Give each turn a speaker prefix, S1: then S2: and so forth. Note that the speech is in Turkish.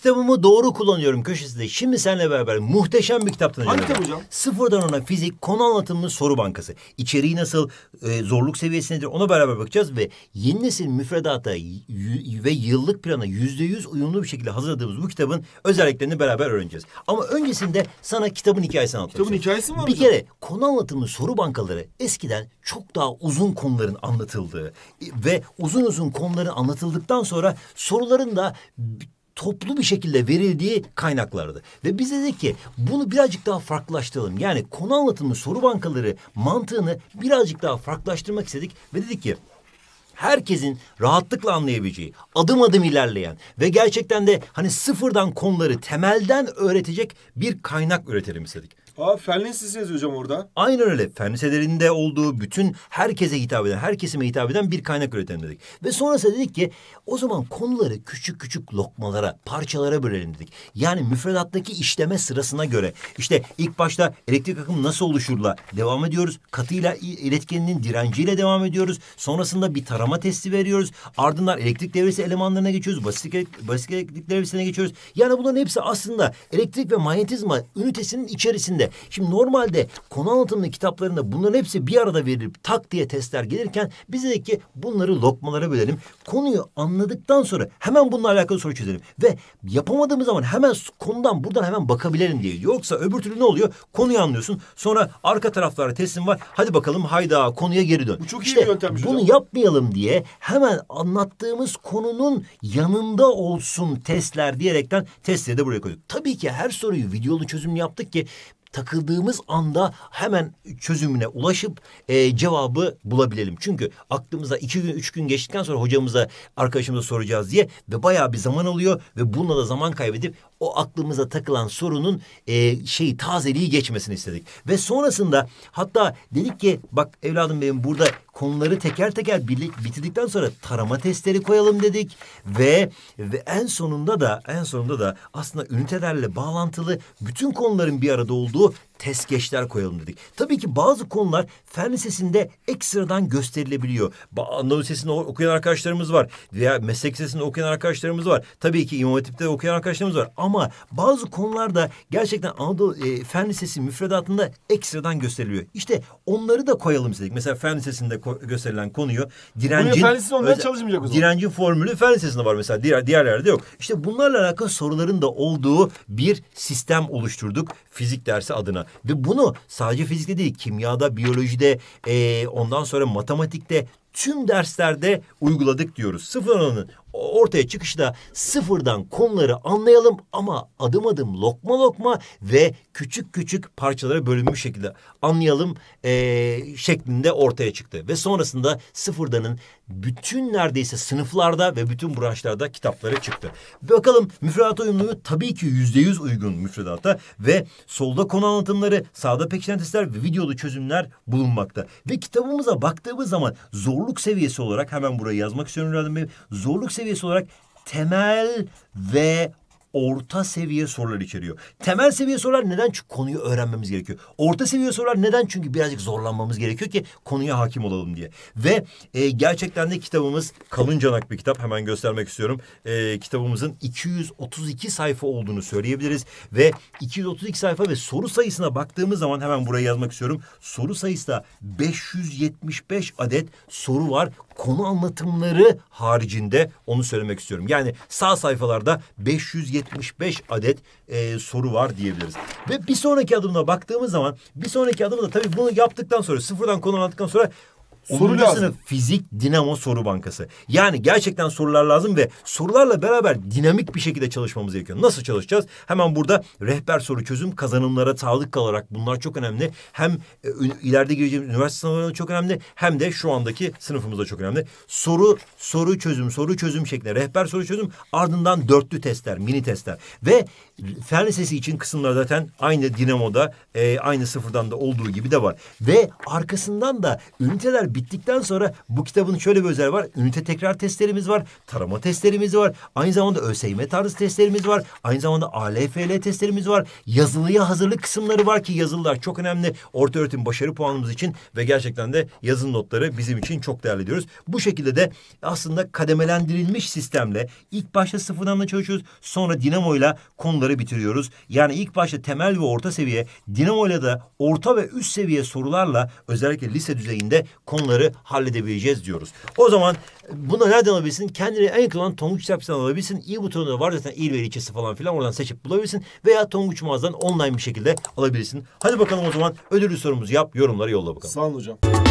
S1: Kitabımı doğru kullanıyorum köşesinde. Şimdi seninle beraber muhteşem bir kitaptan Hangi kitap hocam? Sıfırdan ona fizik, konu anlatımlı soru bankası. İçeriği nasıl, e, zorluk seviyesi nedir ona beraber bakacağız ve yeni nesil müfredata ve yıllık plana yüzde yüz uyumlu bir şekilde hazırladığımız bu kitabın özelliklerini beraber öğreneceğiz. Ama öncesinde sana kitabın hikayesini anlatacağım. Kitabın hikayesi mi var Bir hocam? kere konu anlatımlı soru bankaları eskiden çok daha uzun konuların anlatıldığı ve uzun uzun konuların anlatıldıktan sonra soruların da toplu bir şekilde verildiği kaynaklardı. Ve biz dedik ki bunu birazcık daha farklılaştıralım. Yani konu anlatımı soru bankaları mantığını birazcık daha farklılaştırmak istedik ve dedik ki herkesin rahatlıkla anlayabileceği, adım adım ilerleyen ve gerçekten de hani sıfırdan konuları temelden öğretecek bir kaynak üretelim istedik. Aa fen lisesi yazıyor hocam orada. Aynen öyle. Fen liselerinde olduğu bütün herkese hitap eden, her kesime hitap eden bir kaynak üretelim dedik. Ve sonrasında dedik ki o zaman konuları küçük küçük lokmalara, parçalara bölelim dedik. Yani müfredattaki işleme sırasına göre işte ilk başta elektrik akım nasıl oluşurla devam ediyoruz. Katıyla iletkeninin direnciyle devam ediyoruz. Sonrasında bir tarama testi veriyoruz. Ardından elektrik devresi elemanlarına geçiyoruz. Basit, elektrik, basit elektrik devresine geçiyoruz. Yani bunların hepsi aslında elektrik ve manyetizma ünitesinin içerisinde şimdi normalde konu anlatımlı kitaplarında bunların hepsi bir arada verilip tak diye testler gelirken bize de ki bunları lokmalara bölelim. Konuyu anladıktan sonra hemen bununla alakalı soru çözelim ve yapamadığımız zaman hemen konudan buradan hemen bakabilirim diye. Yoksa öbür türlü ne oluyor? Konuyu anlıyorsun. Sonra arka taraflara teslim var. Hadi bakalım hayda konuya geri dön. Bu çok işte, iyi bir yöntemmiş Bunu hocam. yapmayalım diye hemen anlattığımız konunun yanında olsun testler diyerekten testleri de buraya koyduk. Tabii ki her soruyu videolu çözüm yaptık ki takıldığımız anda hemen çözümüne ulaşıp e, cevabı bulabilelim. Çünkü aklımıza iki gün, üç gün geçtikten sonra hocamıza, arkadaşımıza soracağız diye ve bayağı bir zaman alıyor ve bununla da zaman kaybedip o aklımıza takılan sorunun e, şeyi tazeliği geçmesini istedik. Ve sonrasında hatta dedik ki bak evladım benim burada konuları teker teker birlik bitirdikten sonra tarama testleri koyalım dedik ve ve en sonunda da en sonunda da aslında ünitelerle bağlantılı bütün konuların bir arada olduğu test geçler koyalım dedik. Tabii ki bazı konular fen lisesinde ekstradan gösterilebiliyor. Anadolu Lisesi'nde okuyan arkadaşlarımız var veya meslek lisesinde okuyan arkadaşlarımız var. Tabii ki İmam Hatip'te okuyan arkadaşlarımız var ama bazı konularda gerçekten Anadolu e, Fen Lisesi müfredatında ekstradan gösteriliyor. İşte onları da koyalım dedik. Mesela Fen Lisesi'nde gösterilen konuyu direncin... Fen çalışmayacak o zaman. Direncin formülü fen lisesinde var mesela diğer, diğer yok. İşte bunlarla alakalı soruların da olduğu bir sistem oluşturduk fizik dersi adına. Ve bunu sadece fizikte değil kimyada, biyolojide, e, ondan sonra matematikte tüm derslerde uyguladık diyoruz. Sıfır alanı ortaya çıkışta sıfırdan konuları anlayalım ama adım adım lokma lokma ve küçük küçük parçalara bölünmüş şekilde anlayalım e, şeklinde ortaya çıktı. Ve sonrasında sıfırdanın bütün neredeyse sınıflarda ve bütün branşlarda kitapları çıktı. Bakalım müfredat uyumluluğu tabii ki yüzde yüz uygun müfredata ve solda konu anlatımları, sağda pekişen ve videolu çözümler bulunmakta. Ve kitabımıza baktığımız zaman zorluk seviyesi olarak hemen buraya yazmak istiyorum. Zorluk seviyesi seviyesi olarak temel ve orta seviye sorular içeriyor. Temel seviye sorular neden? Çünkü konuyu öğrenmemiz gerekiyor. Orta seviye sorular neden? Çünkü birazcık zorlanmamız gerekiyor ki konuya hakim olalım diye. Ve e, gerçekten de kitabımız kalın canak bir kitap. Hemen göstermek istiyorum. E, kitabımızın 232 sayfa olduğunu söyleyebiliriz. Ve 232 sayfa ve soru sayısına baktığımız zaman hemen buraya yazmak istiyorum. Soru sayısı da 575 adet soru var. Konu anlatımları haricinde onu söylemek istiyorum. Yani sağ sayfalarda 575 75 adet e, soru var diyebiliriz. Ve bir sonraki adımına baktığımız zaman bir sonraki adımda tabii bunu yaptıktan sonra sıfırdan konu anlattıktan sonra Soru lazım. sınıf fizik dinamo soru bankası. Yani gerçekten sorular lazım ve sorularla beraber dinamik bir şekilde çalışmamız gerekiyor. Nasıl çalışacağız? Hemen burada rehber soru çözüm kazanımlara tadık kalarak bunlar çok önemli. Hem e, ileride gireceğimiz üniversite sınavlarında çok önemli hem de şu andaki sınıfımızda çok önemli. Soru soru çözüm soru çözüm şeklinde rehber soru çözüm ardından dörtlü testler mini testler ve fen lisesi için kısımlar zaten aynı dinamoda e, aynı sıfırdan da olduğu gibi de var. Ve arkasından da üniteler bittikten sonra bu kitabın şöyle bir özel var. Ünite tekrar testlerimiz var. Tarama testlerimiz var. Aynı zamanda ÖSYM tarzı testlerimiz var. Aynı zamanda ALFL testlerimiz var. Yazılıya hazırlık kısımları var ki yazılılar çok önemli. Orta öğretim başarı puanımız için ve gerçekten de yazın notları bizim için çok değerli diyoruz. Bu şekilde de aslında kademelendirilmiş sistemle ilk başta sıfırdan da çalışıyoruz. Sonra dinamoyla konuları soruları bitiriyoruz. Yani ilk başta temel ve orta seviye, dinamoyla da orta ve üst seviye sorularla özellikle lise düzeyinde konuları halledebileceğiz diyoruz. O zaman e, bunu nereden alabilirsin? Kendine en yakın olan Tonguç Kitapçı'dan alabilirsin. İyi butonunda var zaten il veri ilçesi falan filan oradan seçip bulabilirsin. Veya Tonguç Mağaz'dan online bir şekilde alabilirsin. Hadi bakalım o zaman ödüllü sorumuzu yap, yorumları yolla bakalım. Sağ olun hocam.